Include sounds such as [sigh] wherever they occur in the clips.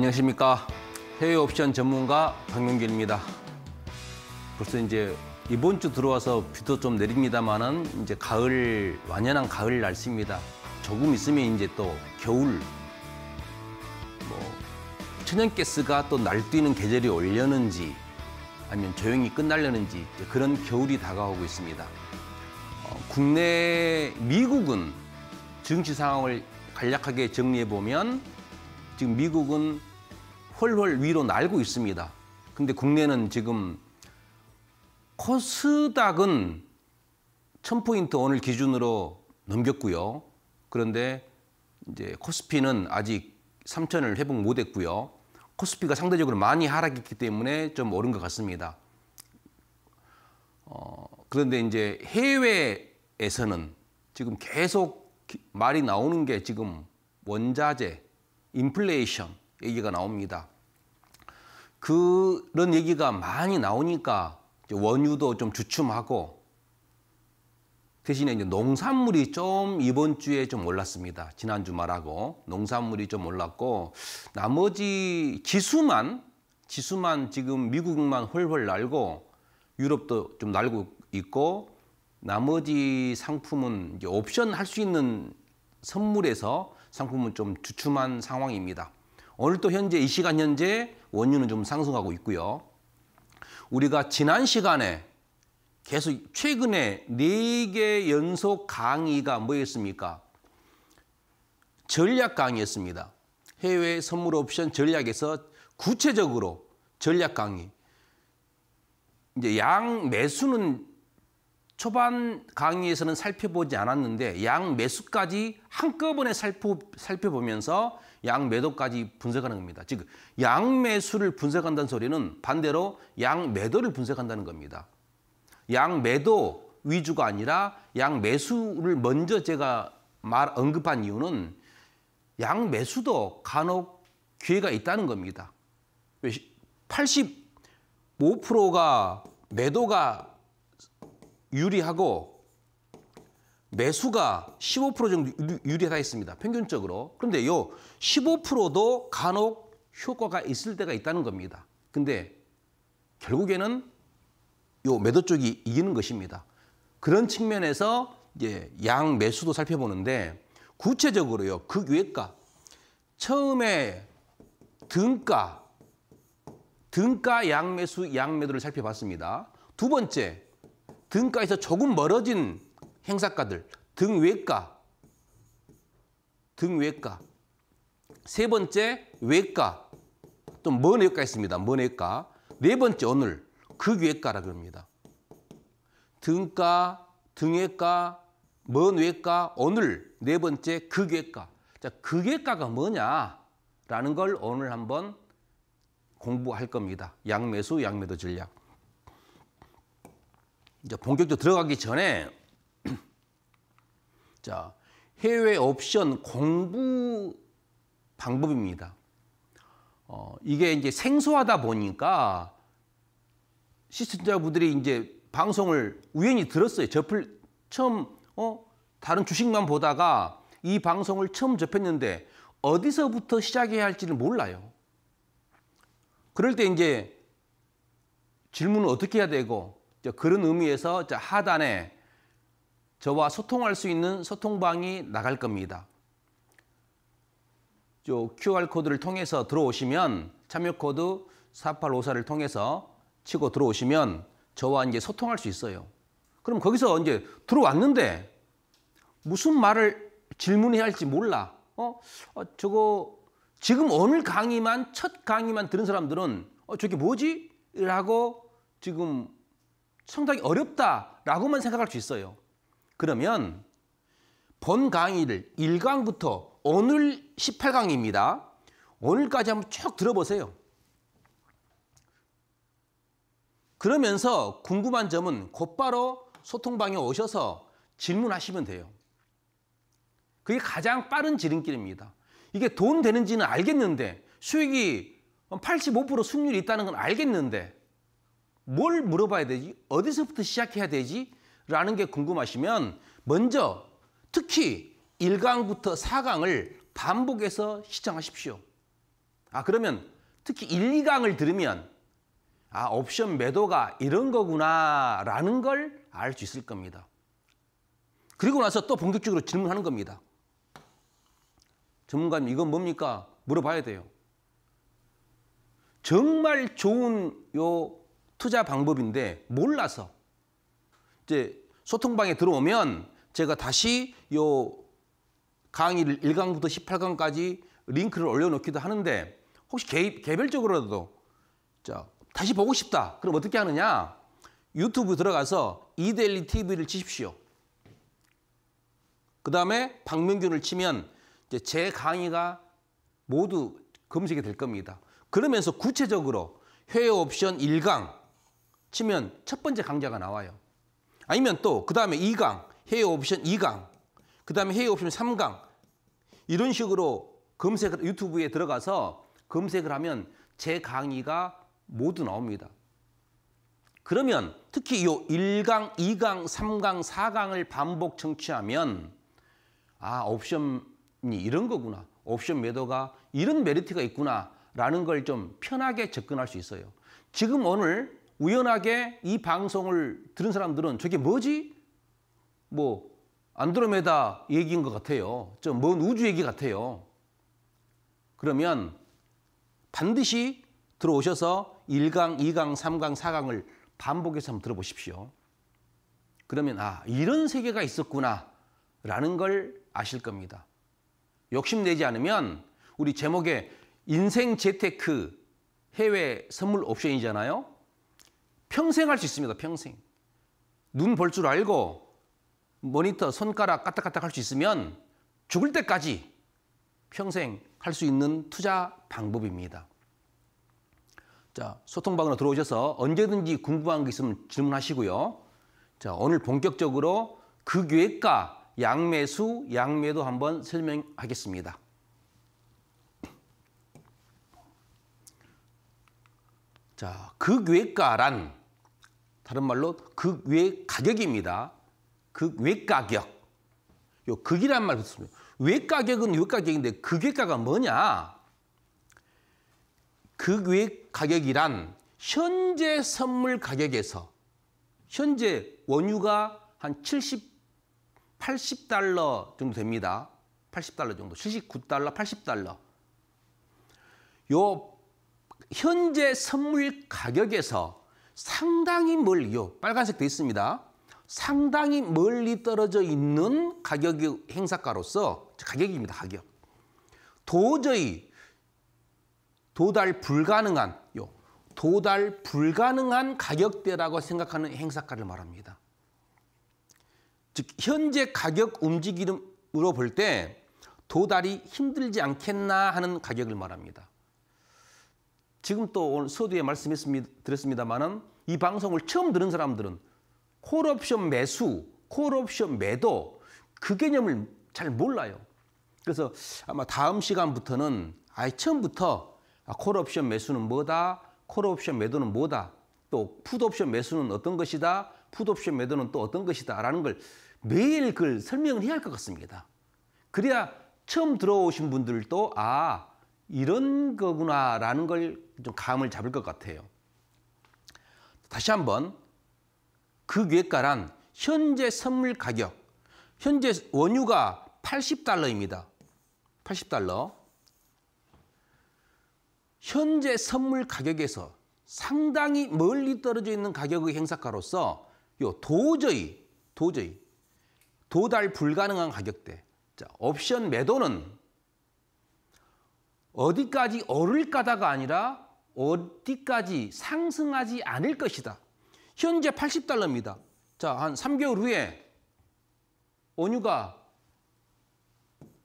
안녕하십니까. 해외 옵션 전문가 박명길입니다. 벌써 이제 이번 주 들어와서 비도 좀 내립니다만은 이제 가을 완연한 가을 날씨입니다. 조금 있으면 이제 또 겨울 뭐 천연가스가 또 날뛰는 계절이 올려는지 아니면 조용히 끝날려는지 그런 겨울이 다가오고 있습니다. 어, 국내 미국은 증시 상황을 간략하게 정리해 보면 지금 미국은 훨훨 위로 날고 있습니다. 근데 국내는 지금 코스닥은 1000포인트 오늘 기준으로 넘겼고요. 그런데 이제 코스피는 아직 3000을 회복 못 했고요. 코스피가 상대적으로 많이 하락했기 때문에 좀 오른 것 같습니다. 어, 그런데 이제 해외에서는 지금 계속 말이 나오는 게 지금 원자재, 인플레이션, 얘기가 나옵니다. 그런 얘기가 많이 나오니까 원유도 좀 주춤하고 대신에 이제 농산물이 좀 이번 주에 좀 올랐습니다. 지난 주말하고 농산물이 좀 올랐고 나머지 지수만 지수만 지금 미국만 훨훨 날고 유럽도 좀 날고 있고 나머지 상품은 이제 옵션 할 수 있는 선물에서 상품은 좀 주춤한 상황입니다. 오늘 또 현재 이 시간 현재 원유는 좀 상승하고 있고요. 우리가 지난 시간에 계속 최근에 네개 연속 강의가 뭐였습니까? 전략 강의였습니다. 해외 선물 옵션 전략에서 구체적으로 전략 강의. 이제 양 매수는 초반 강의에서는 살펴보지 않았는데 양 매수까지 한꺼번에 살펴, 보면서양 매도까지 분석하는 겁니다. 즉, 양 매수를 분석한다는 소리는 반대로 양 매도를 분석한다는 겁니다. 양 매도 위주가 아니라 양 매수를 먼저 제가 말 언급한 이유는 양 매수도 간혹 기회가 있다는 겁니다. 85%가 매도가 유리하고 매수가 15% 정도 유리하다 했습니다. 평균적으로. 그런데 요 15%도 간혹 효과가 있을 때가 있다는 겁니다. 근데 결국에는 요 매도 쪽이 이기는 것입니다. 그런 측면에서 이제 양 매수도 살펴보는데 구체적으로요. 극외가 그 처음에 등가 등가 양매수 양매도를 살펴봤습니다. 두 번째 등가에서 조금 멀어진 행사가들, 등외가, 등외가. 세 번째, 외가. 또먼 외가 있습니다. 먼 외가. 네 번째, 오늘, 극외가라고 합니다. 등가, 등외가, 먼 외과, 오늘 네 번째 극외과. 자, 극외과가 뭐냐라는 걸 오늘 한번 공부할 겁니다. 양매수, 양매도 전략. 이제 본격적으로 들어가기 전에 [clears throat] 자 해외 옵션 공부 방법입니다. 어, 이게 이제 생소하다 보니까 시청자분들이 이제 방송을 우연히 들었어요. 접을 처음 어 다른 주식만 보다가 이 방송을 처음 접했는데 어디서부터 시작해야 할지를 몰라요. 그럴 때 이제 질문은 어떻게 해야 되고 그런 의미에서 하단에 저와 소통할 수 있는 소통방이 나갈 겁니다. QR코드를 통해서 들어오시면 참여코드 4854를 통해서 치고 들어오시면 저와 이제 소통할 수 있어요. 그럼 거기서 이제 들어왔는데 무슨 말을 질문해야 할지 몰라. 어, 어 저거 지금 오늘 강의만 첫 강의만 들은 사람들은 어 저게 뭐지? 라고 지금 상당히 어렵다라고만 생각할 수 있어요. 그러면 본 강의를 1강부터 오늘 18강입니다. 오늘까지 한번 쭉 들어보세요. 그러면서 궁금한 점은 곧바로 소통방에 오셔서 질문하시면 돼요. 그게 가장 빠른 지름길입니다. 이게 돈 되는지는 알겠는데 수익이 85% 수익률이 있다는 건 알겠는데 뭘 물어봐야 되지? 어디서부터 시작해야 되지? 라는 게 궁금하시면 먼저 특히 1강부터 4강을 반복해서 시청하십시오. 아 그러면 특히 1, 2강을 들으면 아 옵션 매도가 이런 거구나 라는 걸 알 수 있을 겁니다. 그리고 나서 또 본격적으로 질문하는 겁니다. 전문가님 이건 뭡니까? 물어봐야 돼요. 정말 좋은 요 투자 방법인데 몰라서 이제 소통방에 들어오면 제가 다시 요 강의를 1강부터 18강까지 링크를 올려놓기도 하는데 혹시 개, 개별적으로라도 자, 다시 보고 싶다. 그럼 어떻게 하느냐? 유튜브 들어가서 이델리 TV를 치십시오. 그 다음에 박명균을 치면 이제 제 강의가 모두 검색이 될 겁니다. 그러면서 구체적으로 회의 옵션 1강, 치면 첫 번째 강좌가 나와요. 아니면 또 그 다음에 2강, 해외 옵션 2강, 그 다음에 해외 옵션 3강 이런 식으로 검색 을 유튜브에 들어가서 검색을 하면 제 강의가 모두 나옵니다. 그러면 특히 요 1강, 2강, 3강, 4강을 반복 청취하면 아, 옵션이 이런 거구나. 옵션 매도가 이런 메리트가 있구나. 라는 걸 좀 편하게 접근할 수 있어요. 지금 오늘 우연하게 이 방송을 들은 사람들은 저게 뭐지? 뭐 안드로메다 얘기인 것 같아요. 좀먼 우주 얘기 같아요. 그러면 반드시 들어오셔서 1강, 2강, 3강, 4강을 반복해서 한번 들어보십시오. 그러면 아 이런 세계가 있었구나 라는 걸 아실 겁니다. 욕심내지 않으면 우리 제목에 인생 재테크 해외 선물 옵션이잖아요. 평생 할 수 있습니다. 평생. 눈 볼 줄 알고 모니터 손가락 까딱까딱 할 수 있으면 죽을 때까지 평생 할 수 있는 투자 방법입니다. 자, 소통방으로 들어오셔서 언제든지 궁금한 게 있으면 질문하시고요. 자, 오늘 본격적으로 극외가 그 양매수, 양매도 한번 설명하겠습니다. 자, 극외가란 그 다른 말로 극외 가격입니다. 극외 가격. 요 극이란 말 붙습니다. 외 가격은 외 가격인데 극외가가 뭐냐? 극외 가격이란 현재 선물 가격에서 현재 원유가 한 70, 80달러 정도 됩니다. 80달러 정도, 79달러, 80달러. 요 현재 선물 가격에서 상당히 멀리, 요 빨간색 돼 있습니다. 상당히 멀리 떨어져 있는 가격의 행사가로서 가격입니다. 가격. 도저히 도달 불가능한 요 도달 불가능한 가격대라고 생각하는 행사가를 말합니다. 즉 현재 가격 움직임으로 볼 때 도달이 힘들지 않겠나 하는 가격을 말합니다. 지금 또 오늘 서두에 말씀드렸습니다만은 이 방송을 처음 들은 사람들은 콜옵션 매수, 콜옵션 매도 그 개념을 잘 몰라요. 그래서 아마 다음 시간부터는 아예 처음부터 아, 콜옵션 매수는 뭐다, 콜옵션 매도는 뭐다, 또푸드옵션 매수는 어떤 것이다, 푸드옵션 매도는 또 어떤 것이다라는 걸 매일 그걸 설명을 해야 할 것 같습니다. 그래야 처음 들어오신 분들도 아 이런 거구나라는 걸 좀 감을 잡을 것 같아요. 다시 한번 그 외가란 현재 선물 가격, 현재 원유가 80달러입니다. 80달러. 현재 선물 가격에서 상당히 멀리 떨어져 있는 가격의 행사가로서 요 도저히 도저히 도달 불가능한 가격대. 자, 옵션 매도는 어디까지 오를 까다가 아니라 어디까지 상승하지 않을 것이다. 현재 80달러입니다. 자, 한 3개월 후에 원유가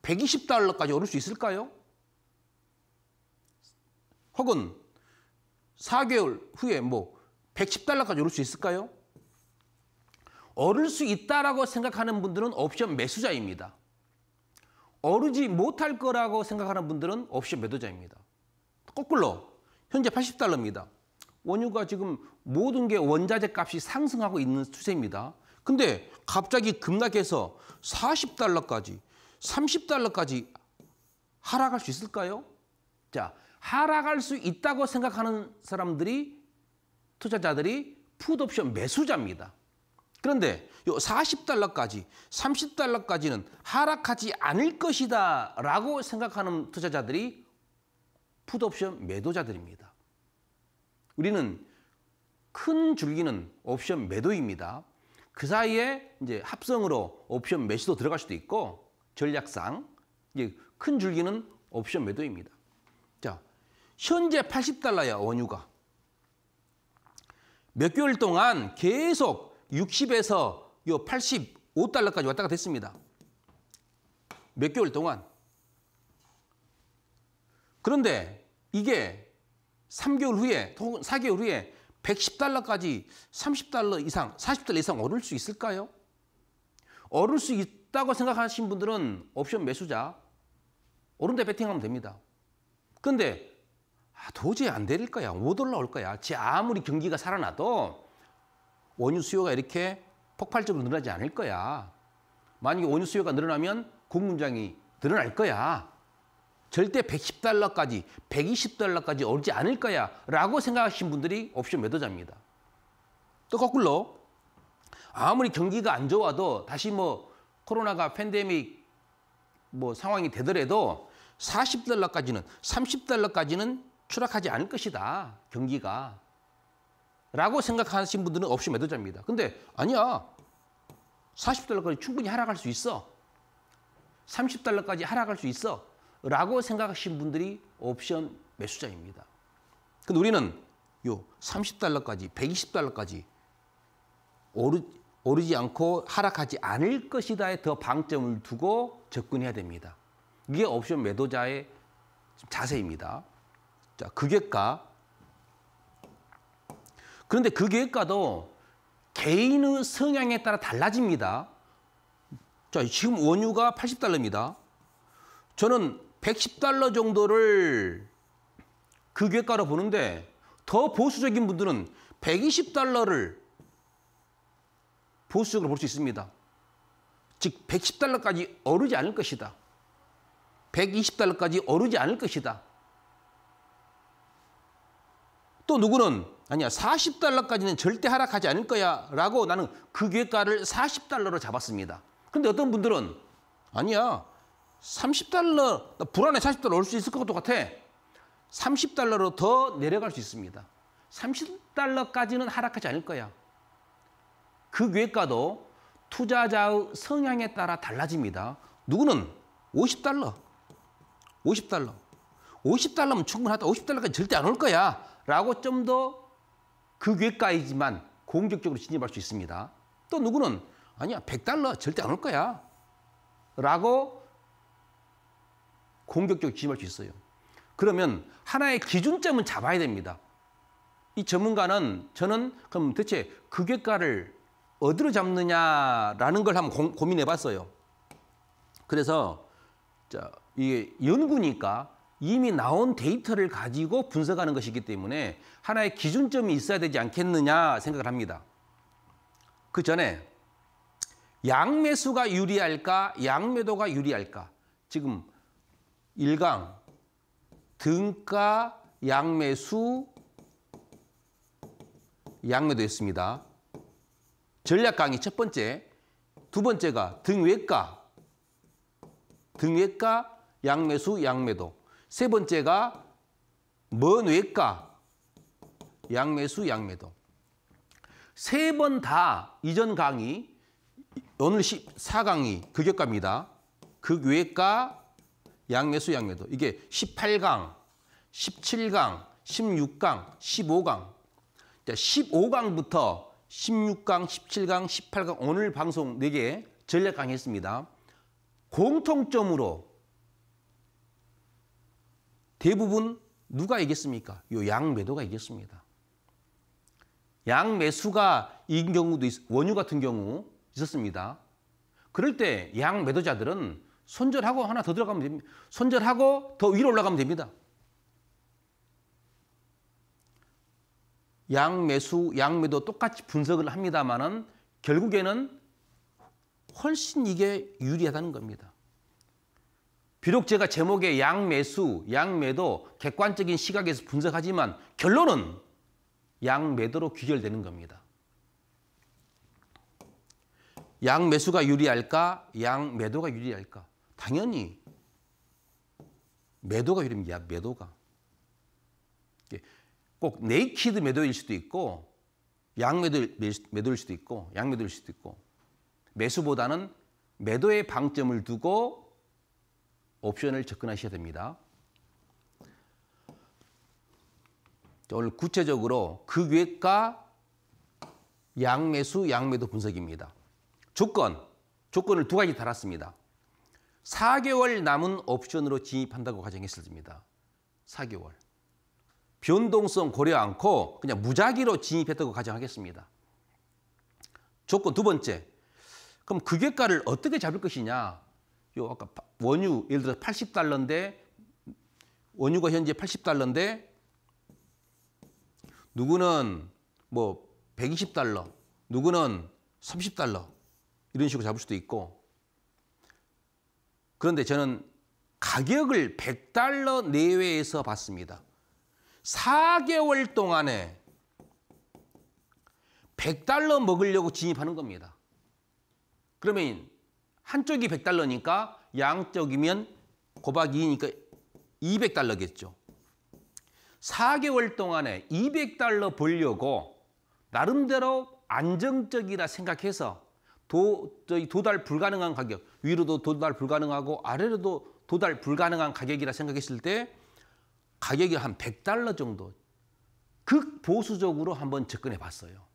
120달러까지 오를 수 있을까요? 혹은 4개월 후에 뭐 110달러까지 오를 수 있을까요? 오를 수 있다라고 생각하는 분들은 옵션 매수자입니다. 어르지 못할 거라고 생각하는 분들은 옵션 매도자입니다. 거꾸로 현재 80달러입니다. 원유가 지금 모든 게 원자재 값이 상승하고 있는 추세입니다. 근데 갑자기 급락해서 40달러까지, 30달러까지 하락할 수 있을까요? 자, 하락할 수 있다고 생각하는 사람들이 투자자들이 푸드옵션 매수자입니다. 그런데 요 40달러까지, 30달러까지는 하락하지 않을 것이다 라고 생각하는 투자자들이 푸드옵션 매도자들입니다. 우리는 큰 줄기는 옵션 매도입니다. 그 사이에 이제 합성으로 옵션 매수도 들어갈 수도 있고 전략상 이제 큰 줄기는 옵션 매도입니다. 자, 현재 80달러야 원유가. 몇 개월 동안 계속 60에서 요 85달러까지 왔다 갔다 했습니다. 몇 개월 동안. 그런데 이게 3개월 후에 4개월 후에 110달러까지 30달러 이상, 40달러 이상 오를 수 있을까요? 오를 수 있다고 생각하신 분들은 옵션 매수자, 오른데 배팅하면 됩니다. 근데 아, 도저히 안 내릴 거야. 못 올라올 거야. 제 아무리 경기가 살아나도 원유 수요가 이렇게 폭발적으로 늘어나지 않을 거야. 만약에 원유 수요가 늘어나면 공문장이 늘어날 거야. 절대 110달러까지, 120달러까지 오르지 않을 거야 라고 생각하신 분들이 옵션 매도자입니다. 또 거꾸로 아무리 경기가 안 좋아도 다시 뭐 코로나가 팬데믹 뭐 상황이 되더라도 40달러까지는, 30달러까지는 추락하지 않을 것이다. 경기가. 라고 생각하신 분들은 없이 매도자입니다. 근데 아니야. 40달러까지 충분히 하락할 수 있어. 30달러까지 하락할 수 있어. 라고 생각하신 분들이 옵션 매수자입니다. 근데 우리는 요 30달러까지, 120달러까지 오르, 오르지 않고 하락하지 않을 것이다에 더 방점을 두고 접근해야 됩니다. 이게 옵션 매도자의 자세입니다. 자, 극액과 그런데 그 계획과도 개인의 성향에 따라 달라집니다. 자, 지금 원유가 80달러입니다. 저는 110달러 정도를 그 계획가로 보는데 더 보수적인 분들은 120달러를 보수적으로 볼 수 있습니다. 즉 110달러까지 오르지 않을 것이다. 120달러까지 오르지 않을 것이다. 또 누구는 아니야 40달러까지는 절대 하락하지 않을 거야 라고 나는 그 계가를 40달러로 잡았습니다. 근데 어떤 분들은 아니야 30달러 나 불안해 40달러 올 수 있을 것 같아 30달러로 더 내려갈 수 있습니다. 30달러까지는 하락하지 않을 거야. 그 외가도 투자자의 성향에 따라 달라집니다. 누구는 50달러, 50달러, 50달러면 충분하다. 50달러까지 절대 안 올 거야. 라고 좀더 그 궤가이지만 공격적으로 진입할 수 있습니다. 또 누구는 아니야 100달러 절대 안 올 거야 라고 공격적으로 진입할 수 있어요. 그러면 하나의 기준점은 잡아야 됩니다. 이 전문가는 저는 그럼 대체 극외가를 그 어디로 잡느냐라는 걸 한번 고, 민해 봤어요. 그래서 이게 연구니까 이미 나온 데이터를 가지고 분석하는 것이기 때문에 하나의 기준점이 있어야 되지 않겠느냐 생각을 합니다. 그 전에 양매수가 유리할까 양매도가 유리할까 지금 1강 등가 양매수 양매도했습니다 전략 강의 첫 번째, 두 번째가 등외과, 등외과 양매수 양매도. 세 번째가 먼 외과, 양매수, 양매도. 세 번 다 이전 강의, 오늘 14강의 극역과입니다. 극외과, 양매수, 양매도. 이게 18강, 17강, 16강, 15강. 15강부터 16강, 17강, 18강 오늘 방송 4개 전략 강의했습니다. 공통점으로 대부분 누가 이겼습니까? 요 양매도가 이겼습니다. 양매수가 이긴 경우도 있, 원유 같은 경우 있었습니다. 그럴 때 양매도자들은 손절하고 하나 더 들어가면 됩니다. 손절하고 더 위로 올라가면 됩니다. 양매수, 양매도 똑같이 분석을 합니다마는 결국에는 훨씬 이게 유리하다는 겁니다. 비록 제가 제목에 양매수, 양매도 객관적인 시각에서 분석하지만 결론은 양매도로 귀결되는 겁니다. 양매수가 유리할까? 양매도가 유리할까? 당연히 매도가 유리합니다. 매도가. 예. 꼭 네이키드 매도일 수도 있고 양매도 매도일 수도 있고 양매도일 수도 있고 매수보다는 매도의 방점을 두고 옵션을 접근하셔야 됩니다. 오늘 구체적으로 극외과 그 양매수 양매도 분석입니다. 조건, 조건을 두 가지 달았습니다. 4개월 남은 옵션으로 진입한다고 가정했습니다. 4개월. 변동성 고려 않고 그냥 무작위로 진입했다고 가정하겠습니다. 조건 두 번째. 그럼 극외가를 그 어떻게 잡을 것이냐? 요 아까 원유 예를 들어 80달러인데 원유가 현재 80달러인데 누구는 뭐 120달러, 누구는 30달러 이런 식으로 잡을 수도 있고 그런데 저는 가격을 100달러 내외에서 봤습니다. 4개월 동안에 100달러 먹으려고 진입하는 겁니다. 그러면 한쪽이 100달러니까 양쪽이면 곱하기 2니까 200달러겠죠. 4개월 동안에 200달러 벌려고 나름대로 안정적이라 생각해서 도, 도달 불가능한 가격, 위로도 도달 불가능하고 아래로도 도달 불가능한 가격이라 생각했을 때 가격이 한 100달러 정도 극보수적으로 한번 접근해 봤어요.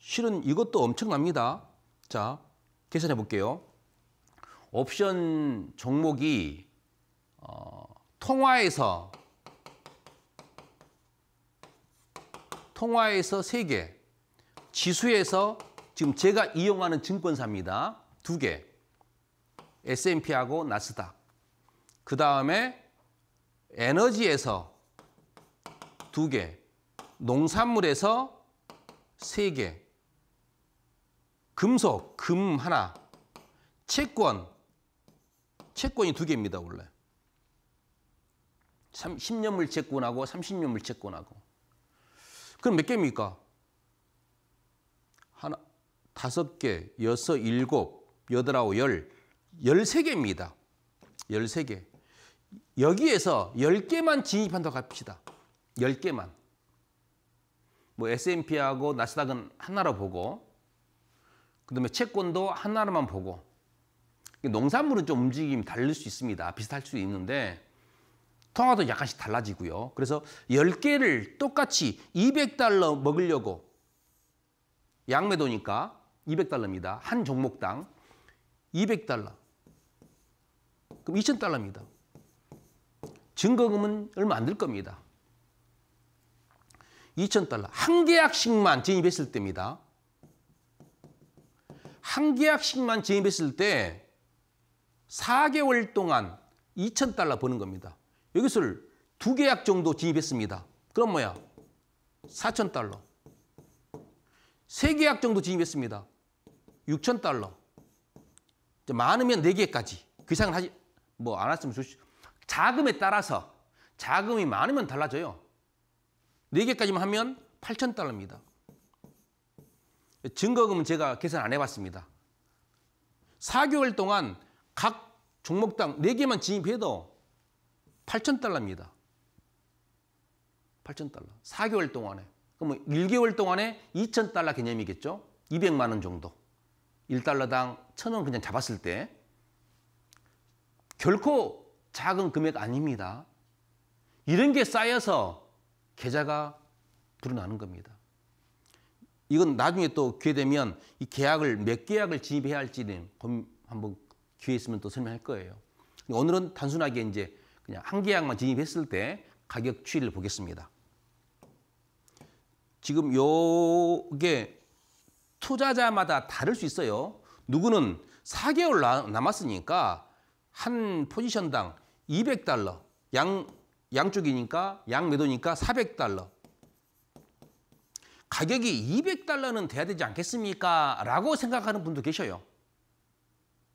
실은 이것도 엄청납니다. 자, 계산해 볼게요. 옵션 종목이 어, 통화에서 통화에서 3개, 지수에서 지금 제가 이용하는 증권사입니다. 2개, S&P하고 나스닥. 그 다음에 에너지에서 2개, 농산물에서 3개, 금속, 금 하나, 채권, 채권이 두 개입니다, 원래. 10년물 채권하고 30년물 채권하고. 그럼 몇 개입니까? 하나, 다섯 개, 여섯, 일곱, 여덟, 아홉, 열, 열 세 개입니다. 열 세 개. 여기에서 열 개만 진입한다고 합시다. 열 개만. 뭐 S&P하고 나스닥은 하나로 보고 그다음에 채권도 하나로만 보고 농산물은 좀 움직임이 다를 수 있습니다. 비슷할 수 있는데 통화도 약간씩 달라지고요. 그래서 10개를 똑같이 200달러 먹으려고 양매도니까 200달러입니다. 한 종목당 200달러. 그럼 2,000달러입니다. 증거금은 얼마 안 들 겁니다. 2,000달러. 한 계약씩만 진입했을 때입니다. 한 계약씩만 재입했을 때 4개월 동안 2천 달러 버는 겁니다. 여기서두 계약 정도 진입했습니다. 그럼 뭐야? 4천 달러. 세 계약 정도 진입했습니다. 6천 달러. 많으면 네 개까지. 그 이상은 하지 뭐안 했으면 좋지. 자금에 따라서 자금이 많으면 달라져요. 네 개까지만 하면 8천 달러입니다. 증거금은 제가 계산 안 해봤습니다. 4개월 동안 각 종목당 4개만 진입해도 8천 달러입니다. 8천 달러. 4개월 동안에. 그럼 1개월 동안에 2천 달러 개념이겠죠? 200만 원 정도. 1달러당 1원 그냥 잡았을 때 결코 작은 금액 아닙니다. 이런 게 쌓여서 계좌가 불어나는 겁니다. 이건 나중에 또 기회 되면 이 계약을 몇 계약을 진입해야 할지는 한번 기회 있으면 또 설명할 거예요. 오늘은 단순하게 이제 그냥 한 계약만 진입했을 때 가격 추이를 보겠습니다. 지금 요게 투자자마다 다를 수 있어요. 누구는 4개월 남았으니까 한 포지션당 200달러, 양 양쪽이니까 양 매도니까 400달러. 가격이 200달러는 돼야 되지 않겠습니까? 라고 생각하는 분도 계셔요.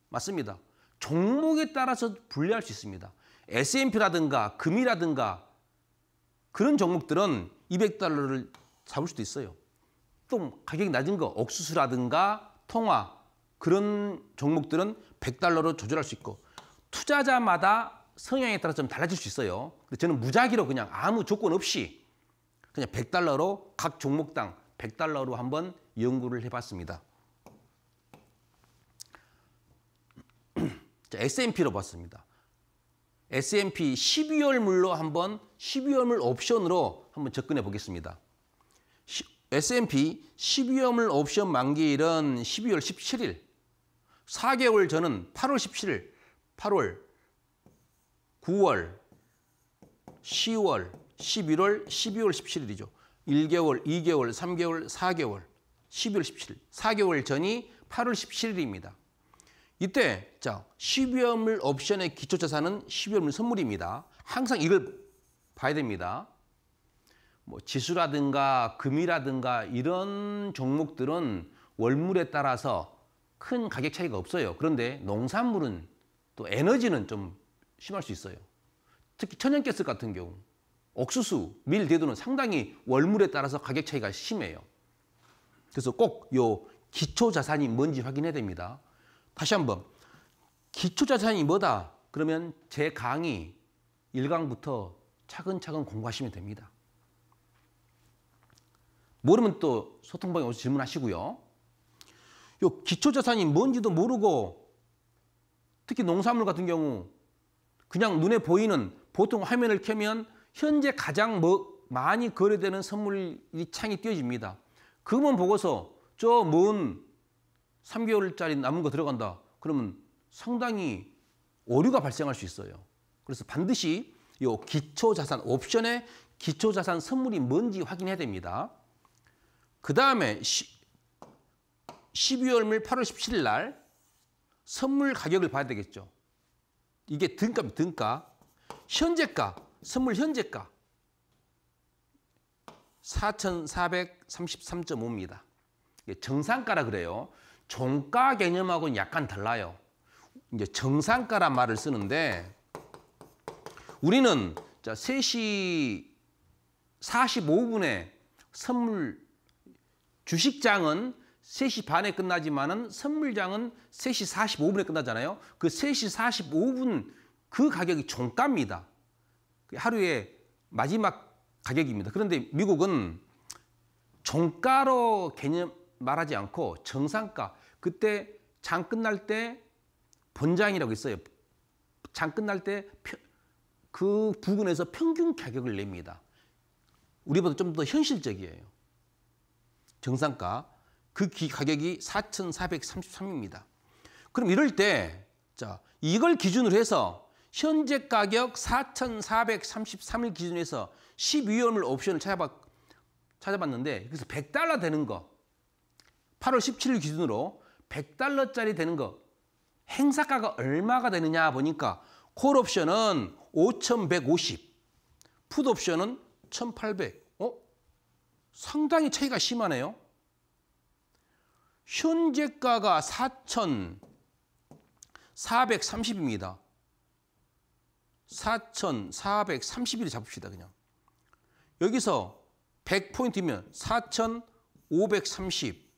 맞습니다. 종목에 따라서 분리할 수 있습니다. S&P라든가 금이라든가 그런 종목들은 200달러를 잡을 수도 있어요. 또 가격이 낮은 거 옥수수라든가 통화 그런 종목들은 100달러로 조절할 수 있고 투자자마다 성향에 따라 좀 달라질 수 있어요. 근데 저는 무작위로 그냥 아무 조건 없이 그냥 100달러로 각 종목당 100달러로 한번 연구를 해봤습니다. [clears throat] S&P로 봤습니다. S&P 12월물로 한번 12월물 옵션으로 한번 접근해 보겠습니다. S&P 12월물 옵션 만기일은 12월 17일, 4개월 전은 8월 17일, 8월, 9월, 10월, 11월, 12월 17일이죠. 1개월, 2개월, 3개월, 4개월, 12월 17일, 4개월 전이 8월 17일입니다. 이때 자 12월물 옵션의 기초자산은 12월물 선물입니다. 항상 이걸 봐야 됩니다. 뭐 지수라든가 금이라든가 이런 종목들은 월물에 따라서 큰 가격 차이가 없어요. 그런데 농산물은 또 에너지는 좀 심할 수 있어요. 특히 천연가스 같은 경우 옥수수, 밀, 대두는 상당히 월물에 따라서 가격 차이가 심해요. 그래서 꼭 요 기초 자산이 뭔지 확인해야 됩니다. 다시 한번 기초 자산이 뭐다? 그러면 제 강의 1강부터 차근차근 공부하시면 됩니다. 모르면 또 소통방에 오서 질문하시고요. 요 기초 자산이 뭔지도 모르고 특히 농산물 같은 경우 그냥 눈에 보이는 보통 화면을 켜면 현재 가장 뭐 많이 거래되는 선물이 창이 띄어집니다. 그것만 보고서 저먼 3개월짜리 남은 거 들어간다. 그러면 상당히 오류가 발생할 수 있어요. 그래서 반드시 이 기초자산 옵션의 기초자산 선물이 뭔지 확인해야 됩니다. 그 다음에 12월 말 8월 17일 날 선물 가격을 봐야 되겠죠. 이게 등가입니다. 등가. 현재가 선물 현재가 4,433.5입니다. 정상가라 그래요. 종가 개념하고는 약간 달라요. 이제 정상가란 말을 쓰는데 우리는 3시 45분에 선물 주식장은 3시 반에 끝나지만은 선물장은 3시 45분에 끝나잖아요. 그 3시 45분 그 가격이 종가입니다. 하루에 마지막 가격입니다. 그런데 미국은 종가로 개념 말하지 않고 정상가 그때 장 끝날 때 본장이라고 있어요. 장 끝날 때 그 부근에서 평균 가격을 냅니다. 우리보다 좀 더 현실적이에요. 정상가 그 가격이 4,433입니다. 그럼 이럴 때 자, 이걸 기준으로 해서 현재 가격 4 4 3 3을 기준에서 12원을 옵션을 찾아봤, 찾아봤는데 그래서 100달러 되는 거 8월 17일 기준으로 100달러짜리 되는 거 행사가가 얼마가 되느냐 보니까 콜 옵션은 5,150, 풋 옵션은 1,800. 어? 상당히 차이가 심하네요. 현재가가 4,430입니다. 4,431을 잡읍시다, 그냥. 여기서 100포인트면 4,530,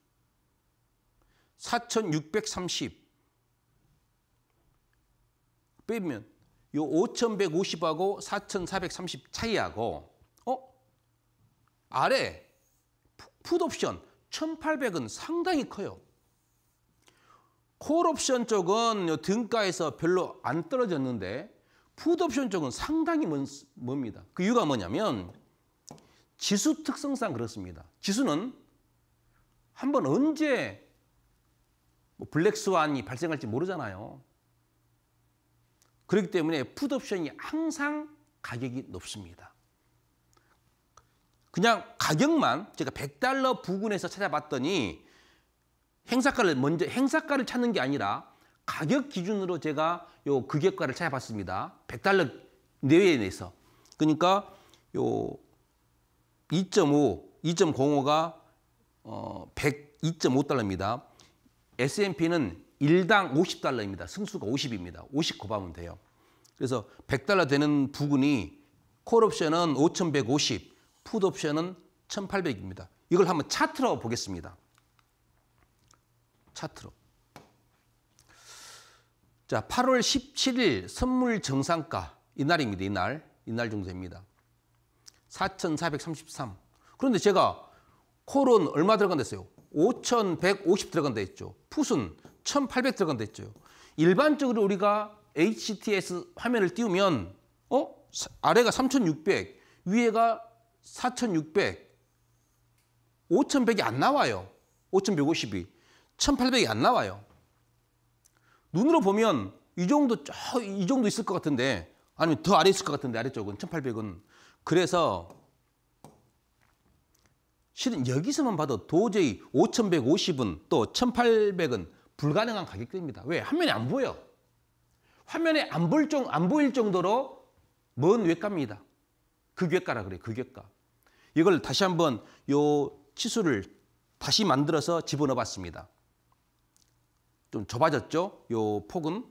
4,630 빼면 요 5,150하고 4,430 차이하고 어? 아래 풋옵션 1,800은 상당히 커요. 콜옵션 쪽은 등가에서 별로 안 떨어졌는데 푸드옵션 쪽은 상당히 먼, 멉니다. 그 이유가 뭐냐면 지수 특성상 그렇습니다. 지수는 한번 언제 뭐 블랙스완이 발생할지 모르잖아요. 그렇기 때문에 푸드옵션이 항상 가격이 높습니다. 그냥 가격만 제가 100달러 부근에서 찾아봤더니 행사가를 먼저 행사가를 찾는 게 아니라 가격 기준으로 제가 요 극액가를 찾아봤습니다. 100달러 내외에서. 그러니까 요 2.5, 2.05가 어 102.5달러입니다. S&P는 1당 50달러입니다. 승수가 50입니다. 50 곱하면 돼요. 그래서 100달러 되는 부분이 콜옵션은 5,150, 푸드옵션은 1,800입니다. 이걸 한번 차트로 보겠습니다. 차트로. 자, 8월 17일 선물 정상가 이날입니다. 이날. 이날 정도입니다. 4,433. 그런데 제가 콜은 얼마 들어간댔어요? 5,150 들어간다 했죠. 풋은 1,800 들어간다 했죠. 일반적으로 우리가 HTS 화면을 띄우면 어? 아래가 3,600, 위에가 4,600, 5,100이 안 나와요. 5,150이. 1,800이 안 나와요. 눈으로 보면 이 정도 저, 이 정도 있을 것 같은데 아니면 더 아래 있을 것 같은데 아래쪽은 1800은 그래서 실은 여기서만 봐도 도저히 5150은 또 1800은 불가능한 가격대입니다. 왜? 화면에 안 보여. 화면에 안, 볼 정, 안 보일 정도로 먼 외과입니다. 극외과라 그 그래, 극외과. 그 이걸 다시 한번 요 치수를 다시 만들어서 집어넣어 봤습니다. 좀 좁아졌죠. 요 폭은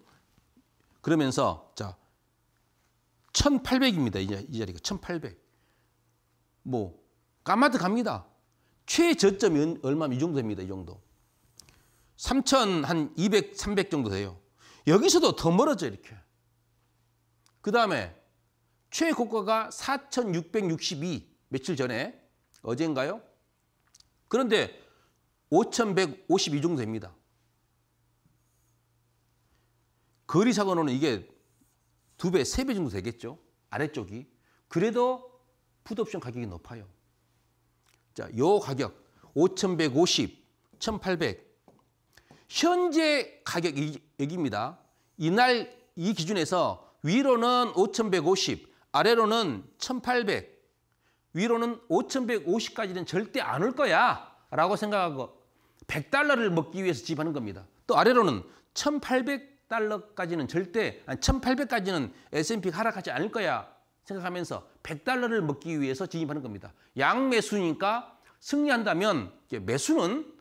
그러면서 자 1,800입니다. 이, 이 자리가 1,800. 뭐 까마득 갑니다. 최저점이 얼마이 정도 됩니다. 이 정도. 3천 한 200, 300 정도 돼요. 여기서도 더 멀어져 이렇게. 그 다음에 최고가가 4,662 며칠 전에 어제가요 그런데 5,152 정도 됩니다. 거리 사고로는 이게 두 배, 세 배 정도 되겠죠. 아래쪽이. 그래도 풋옵션 가격이 높아요. 자, 요 가격 5,150, 1,800. 현재 가격 얘기입니다. 이날 이 기준에서 위로는 5,150, 아래로는 1,800, 위로는 5,150까지는 절대 안 올 거야 라고 생각하고 100달러를 먹기 위해서 집하는 겁니다. 또 아래로는 1,800 1 0 0 달러까지는 절대 1800까지는 S&P 하락하지 않을 거야 생각하면서 100달러를 먹기 위해서 진입하는 겁니다. 양매수니까 승리한다면 매수는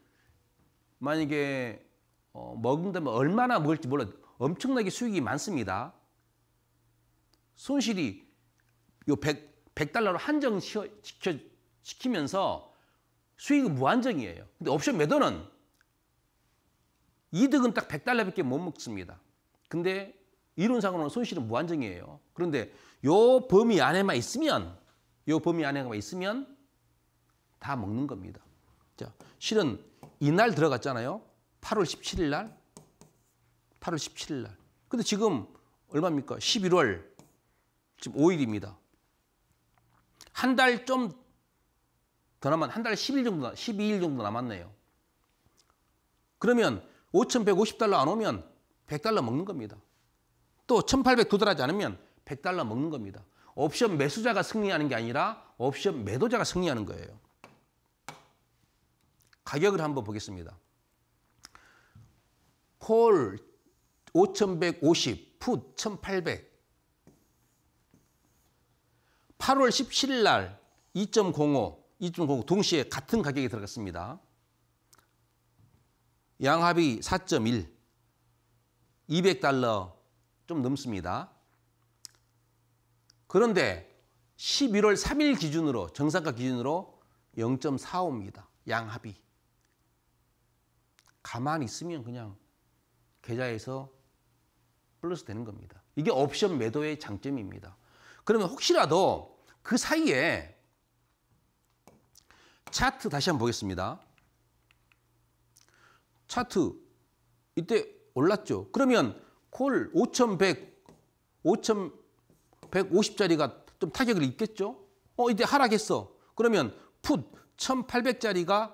만약에 어, 먹는다면 얼마나 먹을지 몰라 엄청나게 수익이 많습니다. 손실이 요 100, 100달러로 한정시키면서 수익이 무한정이에요. 근데 옵션 매도는 이득은 딱 100달러밖에 못 먹습니다. 근데 이론상으로는 손실은 무한정이에요. 그런데 요 범위 안에만 있으면 요 범위 안에만 있으면 다 먹는 겁니다. 자, 실은 이날 들어갔잖아요. 8월 17일 날. 8월 17일 날. 근데 지금 얼마입니까? 11월 지금 5일입니다. 한 달 좀 더 남았, 한달 10일 정도, 12일 정도 남았네요. 그러면 5,150달러 안 오면 100달러 먹는 겁니다. 또 1,800 도달하지 않으면 100달러 먹는 겁니다. 옵션 매수자가 승리하는 게 아니라 옵션 매도자가 승리하는 거예요. 가격을 한번 보겠습니다. 콜 5,150, 풋 1,800. 8월 17일 날 2.05, 2.05 동시에 같은 가격이 들어갔습니다. 양합이 4.1, 200달러 좀 넘습니다. 그런데 11월 3일 기준으로 정상가 기준으로 0.45입니다. 양합이. 가만히 있으면 그냥 계좌에서 플러스 되는 겁니다. 이게 옵션 매도의 장점입니다. 그러면 혹시라도 그 사이에 차트 다시 한번 보겠습니다. 차트 이때 올랐죠. 그러면 콜 5,100, 5,150짜리가 좀 타격을 입겠죠. 어 이때 하락했어. 그러면 풋 1,800짜리가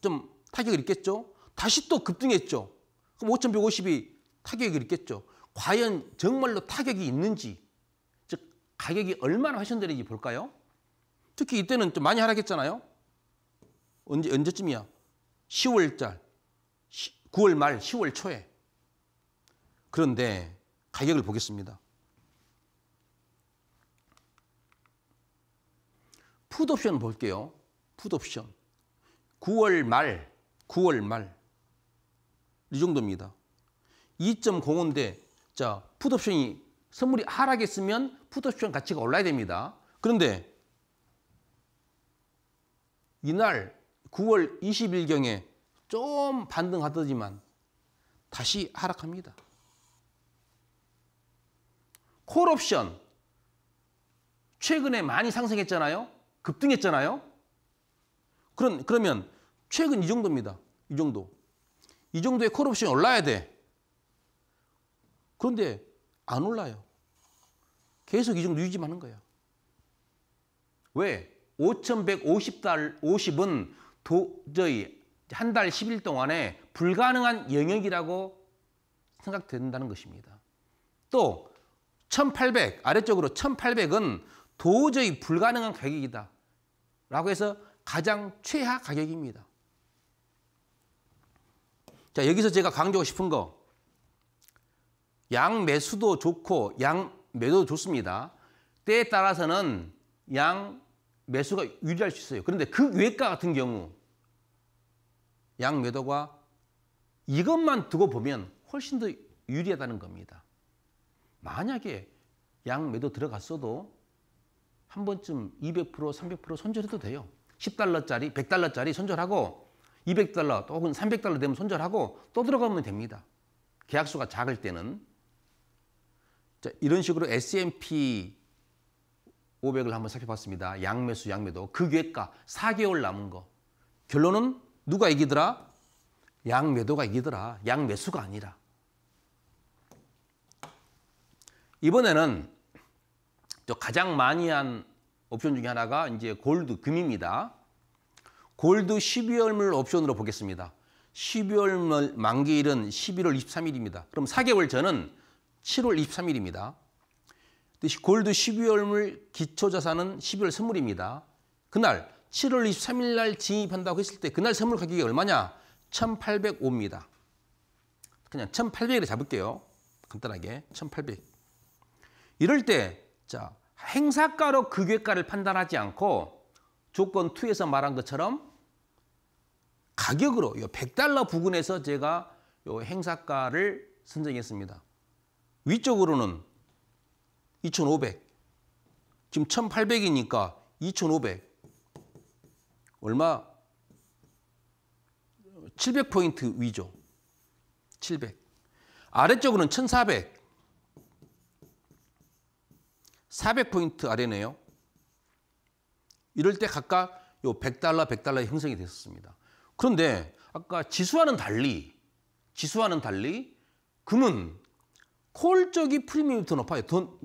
좀 타격을 입겠죠. 다시 또 급등했죠. 그럼 5,150이 타격을 입겠죠. 과연 정말로 타격이 있는지, 즉 가격이 얼마나 회전되는지 볼까요? 특히 이때는 좀 많이 하락했잖아요. 언제 언제쯤이야? 10월달, 9월 말, 10월 초에. 그런데 가격을 보겠습니다. 푸드옵션 볼게요. 푸드옵션. 9월 말, 9월 말. 이 정도입니다. 2.05인데, 자, 푸드옵션이 선물이 하락했으면 푸드옵션 가치가 올라야 됩니다. 그런데 이날 9월 20일경에 좀 반등하더지만 다시 하락합니다. 콜옵션 최근에 많이 상승했잖아요. 급등했잖아요. 그런 그러면 최근 이 정도입니다. 이 정도. 이 정도의 콜옵션이 올라야 돼. 그런데 안 올라요. 계속 이 정도 유지 하는 거예 왜? 5,150달 50은 도저히 한달 10일 동안에 불가능한 영역이라고 생각된다는 것입니다. 또 1800, 아래쪽으로 1800은 도저히 불가능한 가격이다. 라고 해서 가장 최하 가격입니다. 자, 여기서 제가 강조하고 싶은 거. 양 매수도 좋고 양 매도도 좋습니다. 때에 따라서는 양 매수가 유리할 수 있어요. 그런데 그외과 같은 경우 양매도가 이것만 두고 보면 훨씬 더 유리하다는 겁니다. 만약에 양매도 들어갔어도 한 번쯤 200% 300% 손절해도 돼요. 10달러짜리 100달러짜리 손절하고 200달러 혹은 300달러 되면 손절하고 또 들어가면 됩니다. 계약수가 작을 때는 자, 이런 식으로 S&P 500을 한번 살펴봤습니다. 양매수 양매도 그 외과 4개월 남은 거 결론은 누가 이기더라? 양매도가 이기더라. 양매수가 아니라. 이번에는 가장 많이 한 옵션 중에 하나가 이제 골드 금입니다. 골드 12월물 옵션으로 보겠습니다. 12월물 만기일은 11월 23일입니다. 그럼 4개월 전은 7월 23일입니다. 골드 12월물 기초자산은 12월 선물입니다. 그날 7월 23일 날 진입한다고 했을 때 그날 선물 가격이 얼마냐? 1,805입니다. 그냥 1,800에 잡을게요. 간단하게 1,800. 이럴 때 자, 행사가로 극외가를 판단하지 않고 조건 2에서 말한 것처럼 가격으로 이 100달러 부근에서 제가 이 행사가를 선정했습니다. 위쪽으로는 2,500. 지금 1,800이니까 2,500. 얼마? 700포인트 위죠. 700. 아래쪽으로는 1400. 400포인트 아래네요. 이럴 때 각각 요 100달러, 100달러 형성이 됐었습니다. 그런데 아까 지수와는 달리 지수와는 달리 금은 콜 쪽이 프리미엄이 더 높아요. 더,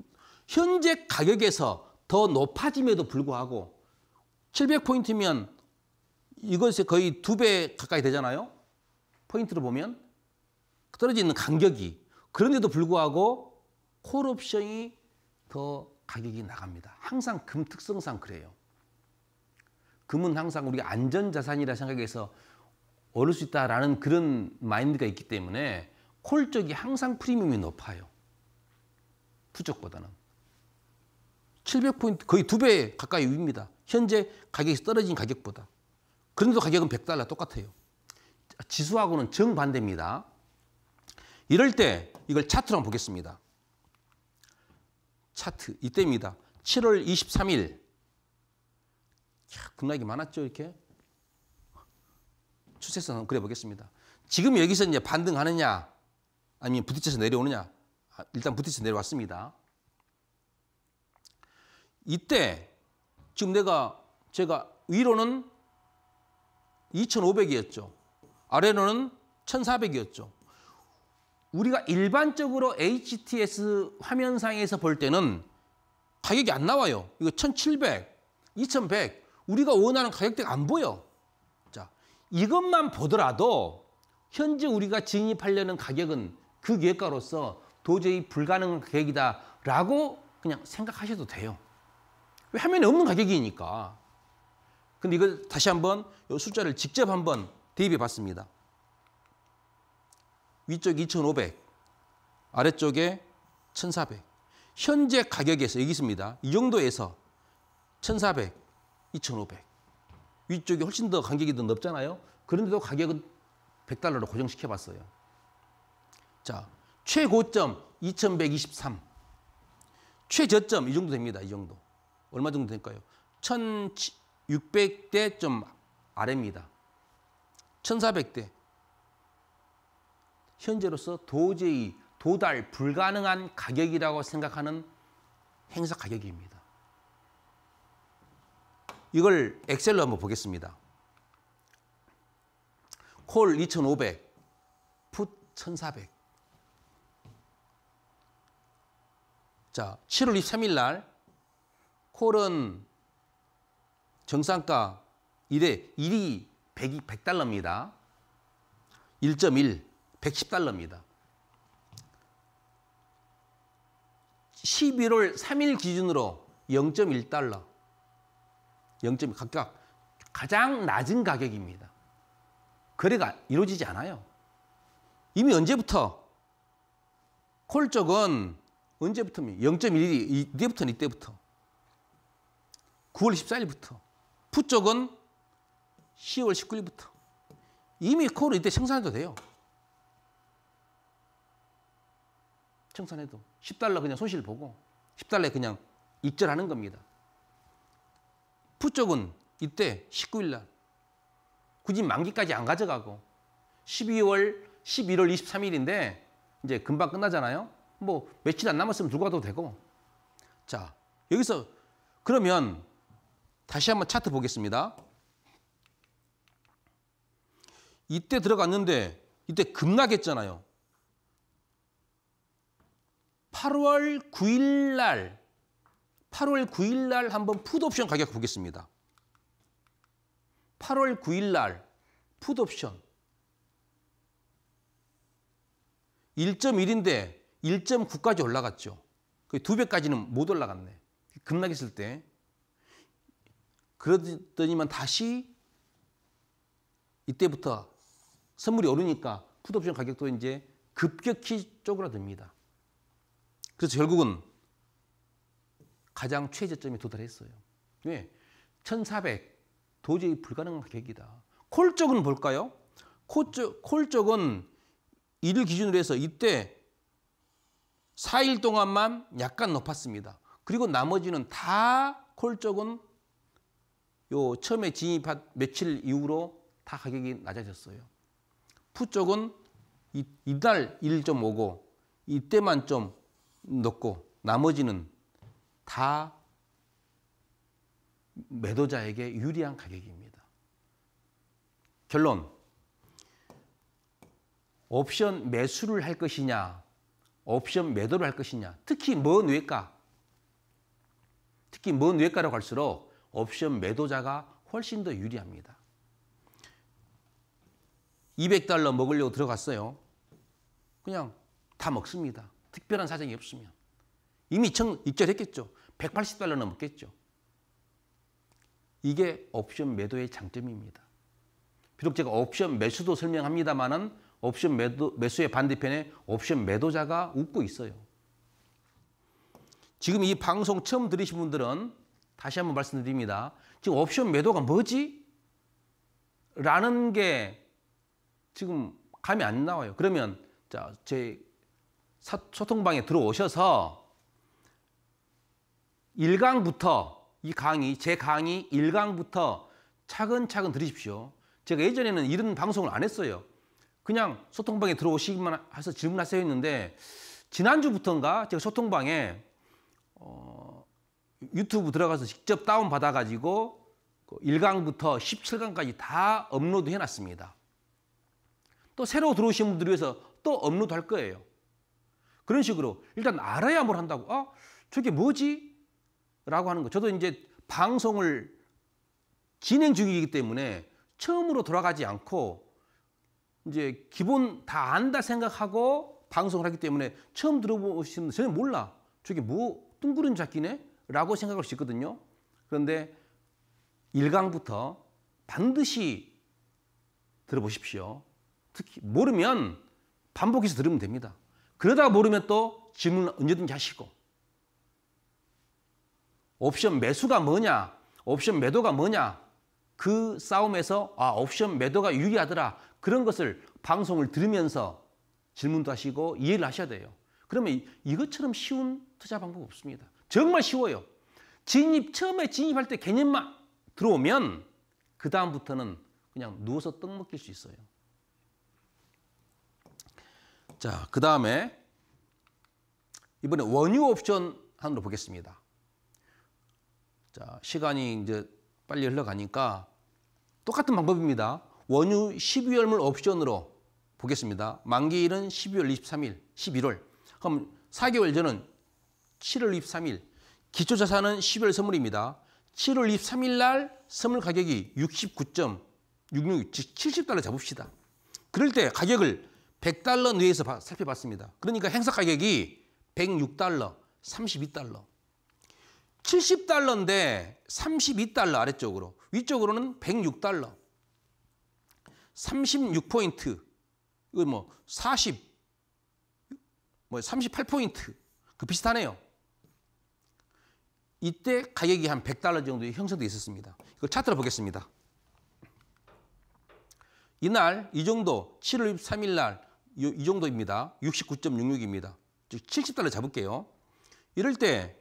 현재 가격에서 더 높아짐에도 불구하고 700포인트면 이것이 거의 두 배 가까이 되잖아요. 포인트로 보면 떨어져 있는 간격이 그런데도 불구하고 콜옵션이 더 가격이 나갑니다. 항상 금 특성상 그래요. 금은 항상 우리가 안전자산이라 생각해서 오를 수 있다라는 그런 마인드가 있기 때문에 콜 쪽이 항상 프리미엄이 높아요. 투 쪽보다는. 700포인트 거의 두 배 가까이 위입니다. 현재 가격이 떨어진 가격보다. 그런데도 가격은 100달러 똑같아요. 지수하고는 정반대입니다. 이럴 때 이걸 차트로 한번 보겠습니다. 차트 이때입니다. 7월 23일 급락이 많았죠 이렇게 추세선 그려보겠습니다. 지금 여기서 이제 반등하느냐 아니면 부딪혀서 내려오느냐 아, 일단 부딪혀서 내려왔습니다. 이때 지금 내가 제가 위로는 2,500이었죠. 아레노는 1,400이었죠. 우리가 일반적으로 HTS 화면상에서 볼 때는 가격이 안 나와요. 이거 1,700, 2,100 우리가 원하는 가격대가 안 보여. 자, 이것만 보더라도 현재 우리가 진입하려는 가격은 그계가로서 도저히 불가능한 가격이다라고 그냥 생각하셔도 돼요. 화면에 없는 가격이니까. 근데 이걸 다시 한번 이 숫자를 직접 한번 대입해 봤습니다. 위쪽 2,500, 아래쪽에 1,400. 현재 가격에서 여기 있습니다. 이 정도에서 1,400, 2,500. 위쪽이 훨씬 더 간격이 더높잖아요 그런데도 가격은 100달러로 고정시켜 봤어요. 자, 최고점 2,123. 최저점 이 정도 됩니다. 이 정도. 얼마 정도 될까요? 1,000 600대 좀 아래입니다. 1400대. 현재로서 도저히 도달 불가능한 가격이라고 생각하는 행사 가격입니다. 이걸 엑셀로 한번 보겠습니다. 콜 2500, 풋 1400. 자, 7월 23일 날 콜은 정상가 1에 1이 100, 100달러입니다. 1.1, 110달러입니다. 11월 3일 기준으로 0.1달러, 0.1 각각 가장 낮은 가격입니다. 거래가 이루어지지 않아요. 이미 언제부터 콜 쪽은 언제부터입 0.1이 이때부터는 이때부터 9월 14일부터 북 쪽은 10월 19일부터. 이미 코를 이때 생산해도 돼요. 청산해도. 10달러 그냥 손실 보고 10달러에 그냥 익절하는 겁니다. 푸 쪽은 이때 19일 날 굳이 만기까지 안 가져가고 12월 11월 23일인데 이제 금방 끝나잖아요. 뭐 며칠 안 남았으면 들고 가도 되고 자 여기서 그러면 다시 한번 차트 보겠습니다. 이때 들어갔는데 이때 급락했잖아요. 8월 9일 날 8월 9일 날 한번 풋옵션 가격 보겠습니다. 8월 9일 날 풋옵션 1.1인데 1.9까지 올라갔죠. 그두 배까지는 못 올라갔네. 급락했을 때 그러더니만 다시 이때부터 선물이 오르니까 풋옵션 가격도 이제 급격히 쪼그라듭니다. 그래서 결국은 가장 최저점에 도달했어요. 왜? 1400 도저히 불가능한 가격이다. 콜 쪽은 볼까요? 콜, 쪽, 콜 쪽은 이를 기준으로 해서 이때 4일 동안만 약간 높았습니다. 그리고 나머지는 다 콜 쪽은 요 처음에 진입한 며칠 이후로 다 가격이 낮아졌어요. 푸 쪽은 이, 이달 1.5고 이때만 좀 넣고 나머지는 다 매도자에게 유리한 가격입니다. 결론. 옵션 매수를 할 것이냐, 옵션 매도를 할 것이냐, 특히 먼 외가, 특히 먼 외가라고 수록 옵션 매도자가 훨씬 더 유리합니다. 200달러 먹으려고 들어갔어요. 그냥 다 먹습니다. 특별한 사정이 없으면. 이미 청, 익절했겠죠. 180달러 넘었겠죠. 이게 옵션 매도의 장점입니다. 비록 제가 옵션 매수도 설명합니다만은 옵션 매도, 매수의 반대편에 옵션 매도자가 웃고 있어요. 지금 이 방송 처음 들으신 분들은 다시 한번 말씀드립니다. 지금 옵션 매도가 뭐지? 라는 게 지금 감이 안 나와요. 그러면 자, 제 소통방에 들어오셔서 1강부터 이 강의, 제 강의 1강부터 차근차근 들으십시오. 제가 예전에는 이런 방송을 안 했어요. 그냥 소통방에 들어오시기만 해서 질문하세요 했는데 지난주부터인가 제가 소통방에 어, 유튜브 들어가서 직접 다운 받아가지고 1강부터 그 17강까지 다 업로드 해놨습니다. 또 새로 들어오신 분들 위해서 또 업로드 할 거예요. 그런 식으로 일단 알아야 뭘 한다고 아 저게 뭐지? 라고 하는 거 저도 이제 방송을 진행 중이기 때문에 처음으로 돌아가지 않고 이제 기본 다 안다 생각하고 방송을 하기 때문에 처음 들어보시는 전혀 몰라 저게 뭐 둥그런 잡기네 라고 생각할 수 있거든요. 그런데 1강부터 반드시 들어보십시오. 특히 모르면 반복해서 들으면 됩니다. 그러다가 모르면 또 질문 을 언제든지 하시고 옵션 매수가 뭐냐 옵션 매도가 뭐냐 그 싸움에서 아 옵션 매도가 유리하더라 그런 것을 방송을 들으면서 질문도 하시고 이해를 하셔야 돼요. 그러면 이것처럼 쉬운 투자 방법 없습니다. 정말 쉬워요. 진입 처음에 진입할 때 개념만 들어오면 그 다음부터는 그냥 누워서 떡 먹길 수 있어요. 자, 그 다음에 이번에 원유 옵션 한번 보겠습니다. 자, 시간이 이제 빨리 흘러가니까 똑같은 방법입니다. 원유 12월물 옵션으로 보겠습니다. 만기일은 12월 23일, 11월. 그럼 4개월 전은 7월 23일 기초자산은 12월 선물입니다. 7월 23일 날 선물 가격이 69.66, 즉 70달러 잡읍시다. 그럴 때 가격을 100달러 내에서 살펴봤습니다. 그러니까 행사 가격이 106달러, 32달러. 70달러인데 32달러 아래쪽으로, 위쪽으로는 106달러. 36포인트, 이거 뭐 40, 뭐 38포인트. 그 비슷하네요. 이때 가격이 한 100달러 정도의 형성도 있었습니다. 이걸 차트로 보겠습니다. 이날 이 정도 7월 23일 날이 정도입니다. 69.66입니다. 즉 70달러 잡을게요. 이럴 때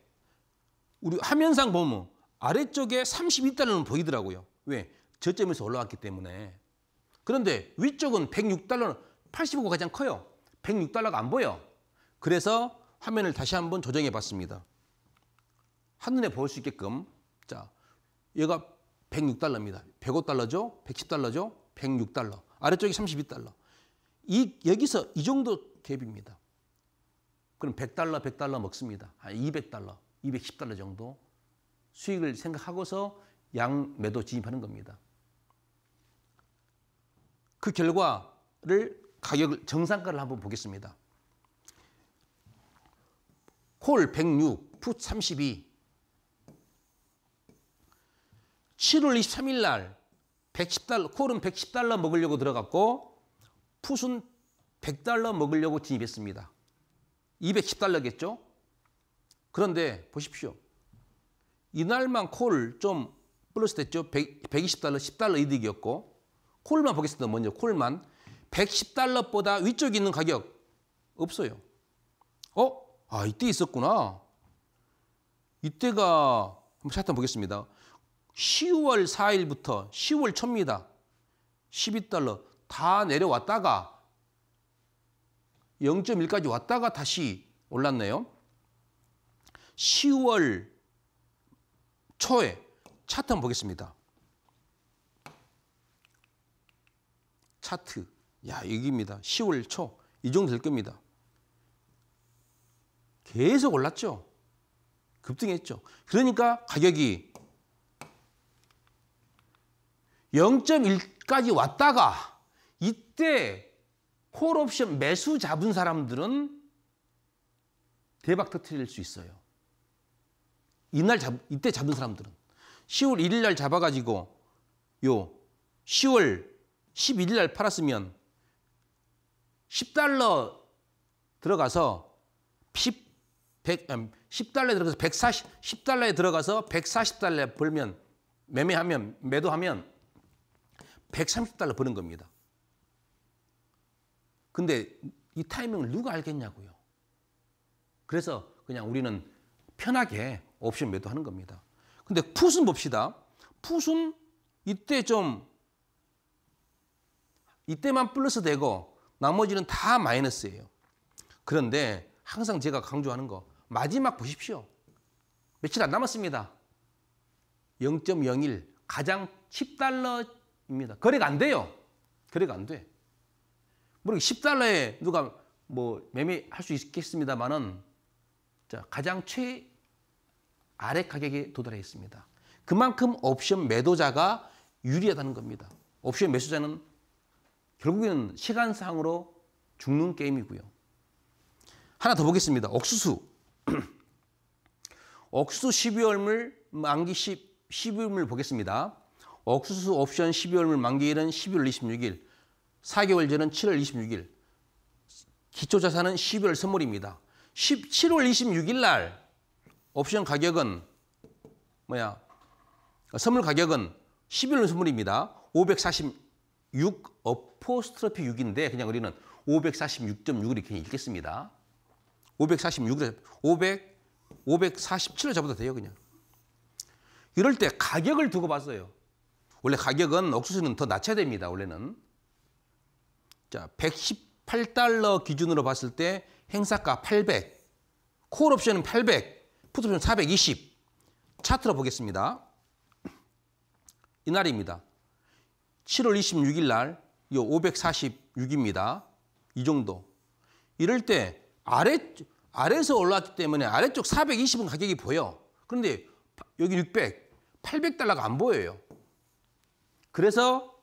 우리 화면상 보면 아래쪽에 32달러는 보이더라고요. 왜? 저점에서 올라왔기 때문에. 그런데 위쪽은 106달러는 85가 가장 커요. 106달러가 안 보여. 그래서 화면을 다시 한번 조정해 봤습니다. 한눈에 볼 수 있게끔 자 얘가 106달러입니다. 105달러죠? 110달러죠? 106달러. 아래쪽이 32달러. 이 여기서 이 정도 갭입니다. 그럼 100달러, 100달러 먹습니다. 200달러, 아, 210달러 정도 수익을 생각하고서 양매도 진입하는 겁니다. 그 결과를 가격을 정상가를 한번 보겠습니다. 콜 106, 풋 32, 7월 23일 날 110달러, 콜은 110달러 먹으려고 들어갔고 풋은 100달러 먹으려고 진입했습니다. 210달러겠죠? 그런데 보십시오. 이날만 콜좀 플러스 됐죠? 100, 120달러, 10달러 이득이었고 콜만 보겠습니다. 먼저 콜만 110달러보다 위쪽에 있는 가격 없어요. 어? 아 이때 있었구나. 이때가 한번 차트 보겠습니다. 10월 4일부터 10월 초입니다. 12달러 다 내려왔다가 0.1까지 왔다가 다시 올랐네요. 10월 초에 차트 한번 보겠습니다. 차트. 야, 여기입니다. 10월 초. 이 정도 될 겁니다. 계속 올랐죠. 급등했죠. 그러니까 가격이 0.1까지 왔다가 이때 콜옵션 매수 잡은 사람들은 대박 터트릴 수 있어요. 이날 잡, 이때 잡은 사람들은 10월 1일 날 잡아가지고 요 10월 11일 날 팔았으면 10달러 들어가서 10, 100, 10달러에 들어가서 140, 10달러에 들어가서 140달러 벌면 매매하면 매도하면 130달러 버는 겁니다. 근데 이 타이밍을 누가 알겠냐고요. 그래서 그냥 우리는 편하게 옵션 매도하는 겁니다. 근데 풋은 봅시다. 풋은 이때 좀 이때만 플러스 되고 나머지는 다 마이너스예요. 그런데 항상 제가 강조하는 거 마지막 보십시오. 며칠 안 남았습니다. 0.01 가장 10달러 입니다. 거래가 안 돼요. 거래가 안 돼. 물 10달러에 누가 뭐 매매할 수 있겠습니다만은 자, 가장 최 아래 가격에 도달해 있습니다. 그만큼 옵션 매도자가 유리하다는 겁니다. 옵션 매수자는 결국에는 시간상으로 죽는 게임이고요. 하나 더 보겠습니다. 옥수수. [clears throat] 옥수수 12월물 만기 10, 12월물 보겠습니다. 옥수수 옵션 12월 만기일은 12월 26일, 4개월 전은 7월 26일, 기초자산은 12월 선물입니다. 17월 26일 날 옵션 가격은 뭐야? 선물 가격은 11월 선물입니다. 546 어포스트로피 6인데 그냥 우리는 546.6 이렇게 읽겠습니다. 5 4 6에500 547을 잡아도 돼요, 그냥. 이럴 때 가격을 두고 봤어요. 원래 가격은 옥수수는 더 낮춰야 됩니다. 원래는. 자, 118달러 기준으로 봤을 때 행사가 800, 콜 옵션은 800, 푸트 옵션 420. 차트로 보겠습니다. 이날입니다. 7월 26일 날, 이 546입니다. 이 정도. 이럴 때 아래, 아래에서 올라왔기 때문에 아래쪽 420은 가격이 보여. 그런데 여기 600, 800달러가 안 보여요. 그래서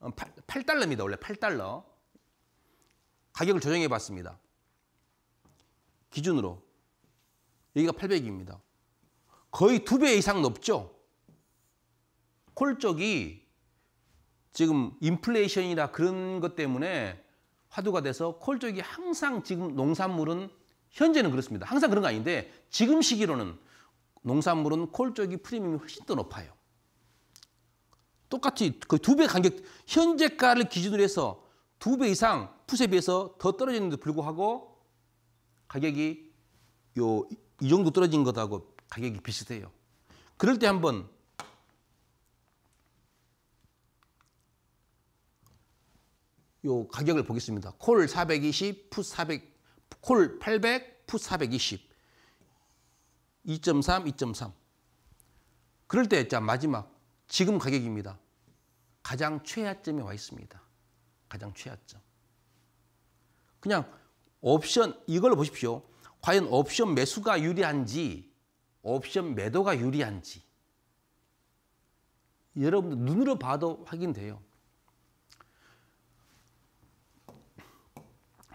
8, 어, 달러입니다 원래 8달러. 가격을 조정해 봤습니다. 기준으로. 여기가 800입니다. 거의 두 배 이상 높죠? 콜 쪽이 지금 인플레이션이나 그런 것 때문에 화두가 돼서 콜 쪽이 항상 지금 농산물은 현재는 그렇습니다. 항상 그런 거 아닌데 지금 시기로는 농산물은 콜 쪽이 프리미엄이 훨씬 더 높아요. 똑같이 거의 두배 간격, 현재가를 기준으로 해서 두 배 이상 푸에 비해서 더떨어졌는데도 불구하고 가격이 요, 이 정도 떨어진 것하고 가격이 비슷해요. 그럴 때 한번 요 가격을 보겠습니다. 콜 420, 풋 400, 콜 800, 풋 420. 2.3, 2.3. 그럴 때, 자, 마지막. 지금 가격입니다. 가장 최하점에 와 있습니다. 가장 최하점. 그냥 옵션 이걸 보십시오. 과연 옵션 매수가 유리한지 옵션 매도가 유리한지 여러분들 눈으로 봐도 확인돼요.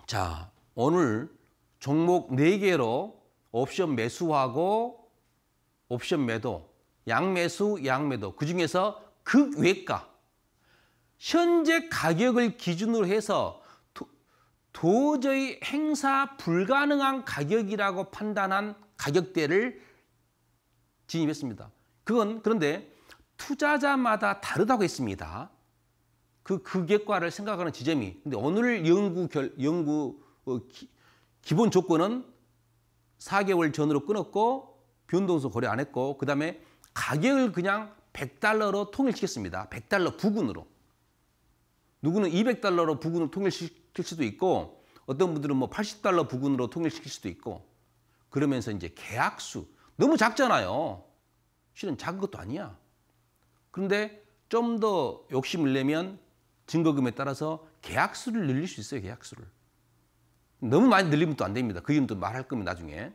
자, 오늘 종목 4개로 옵션 매수하고 옵션 매도 양매수, 양매도 그중에서 극외가 현재 가격을 기준으로 해서 도, 도저히 행사 불가능한 가격이라고 판단한 가격대를 진입했습니다. 그건 그런데 투자자마다 다르다고 했습니다. 그 극외과를 생각하는 지점이 근데 오늘 연구 결 연구 어, 기, 기본 조건은 4개월 전으로 끊었고 변동성 고려 안 했고 그다음에 가격을 그냥 100달러로 통일시켰습니다. 100달러 부근으로. 누구는 200달러로 부근을 통일시킬 수도 있고 어떤 분들은 뭐 80달러 부근으로 통일시킬 수도 있고 그러면서 이제 계약수 너무 작잖아요. 실은 작은 것도 아니야. 그런데 좀 더 욕심을 내면 증거금에 따라서 계약수를 늘릴 수 있어요. 계약수를. 너무 많이 늘리면 또 안 됩니다. 그 이름도 말할 겁니다. 나중에.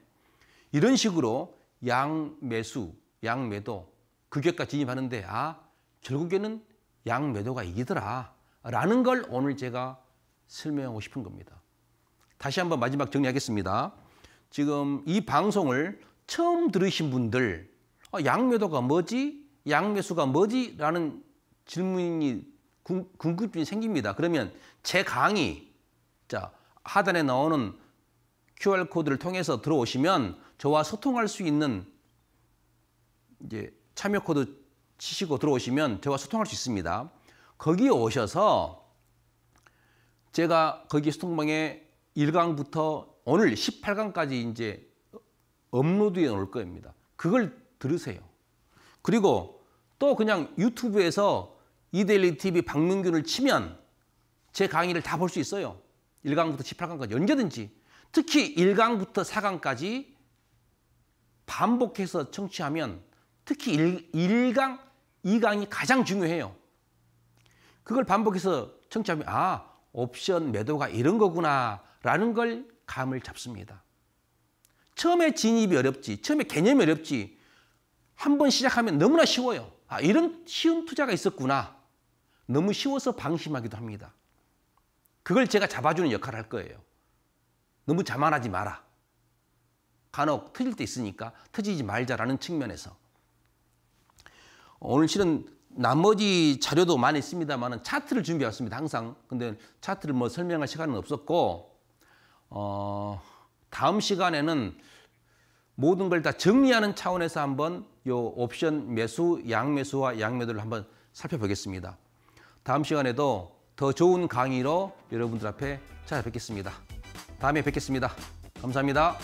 이런 식으로 양매수 양매도 극역까지 진입하는데 아 결국에는 양매도가 이기더라 라는 걸 오늘 제가 설명하고 싶은 겁니다. 다시 한번 마지막 정리하겠습니다. 지금 이 방송을 처음 들으신 분들 어, 양매도가 뭐지? 양매수가 뭐지? 라는 질문이 궁금증이 생깁니다. 그러면 제 강의 자 하단에 나오는 QR코드를 통해서 들어오시면 저와 소통할 수 있는 이제 참여 코드 치시고 들어오시면 저와 소통할 수 있습니다. 거기 오셔서 제가 거기 소통방에 1강부터 오늘 18강까지 이제 업로드해 놓을 겁니다. 그걸 들으세요. 그리고 또 그냥 유튜브에서 이데일리 TV 박명균을 치면 제 강의를 다 볼 수 있어요. 1강부터 18강까지 언제든지 특히 1강부터 4강까지 반복해서 청취하면 특히 1, 강 2강이 가장 중요해요. 그걸 반복해서 청취하면 아, 옵션 매도가 이런 거구나 라는 걸 감을 잡습니다. 처음에 진입이 어렵지, 처음에 개념이 어렵지, 한번 시작하면 너무나 쉬워요. 아, 이런 쉬운 투자가 있었구나. 너무 쉬워서 방심하기도 합니다. 그걸 제가 잡아주는 역할을 할 거예요. 너무 자만하지 마라. 간혹 터질 때 있으니까 터지지 말자라는 측면에서. 오늘 실은 나머지 자료도 많이 있습니다만 차트를 준비했습니다. 항상. 근데 차트를 뭐 설명할 시간은 없었고 어, 다음 시간에는 모든 걸 다 정리하는 차원에서 한번 요 옵션 매수, 양매수와 양매도를 한번 살펴보겠습니다. 다음 시간에도 더 좋은 강의로 여러분들 앞에 찾아뵙겠습니다. 다음에 뵙겠습니다. 감사합니다.